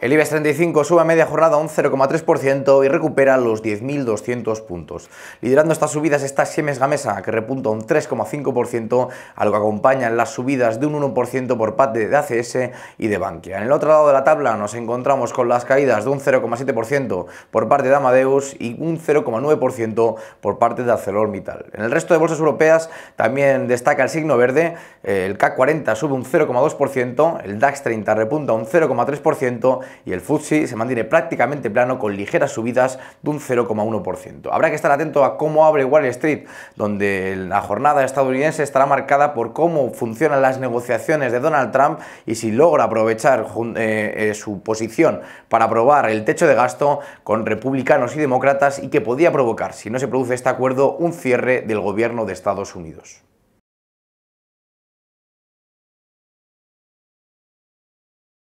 El IBEX 35 sube a media jornada un 0,3% y recupera los 10.200 puntos. Liderando estas subidas está Siemens Gamesa, que repunta un 3,5%, a lo que acompañan las subidas de un 1% por parte de ACS y de Bankia. En el otro lado de la tabla nos encontramos con las caídas de un 0,7% por parte de Amadeus y un 0,9% por parte de ArcelorMittal. En el resto de bolsas europeas también destaca el signo verde, eh, el K 40 sube un 0,2%, el DAX 30 repunta un 0,3%, y el FTSE se mantiene prácticamente plano con ligeras subidas de un 0,1%. Habrá que estar atento a cómo abre Wall Street, donde la jornada estadounidense estará marcada por cómo funcionan las negociaciones de Donald Trump y si logra aprovechar eh, eh, su posición para aprobar el techo de gasto con republicanos y demócratas y que podría provocar, si no se produce este acuerdo, un cierre del gobierno de Estados Unidos.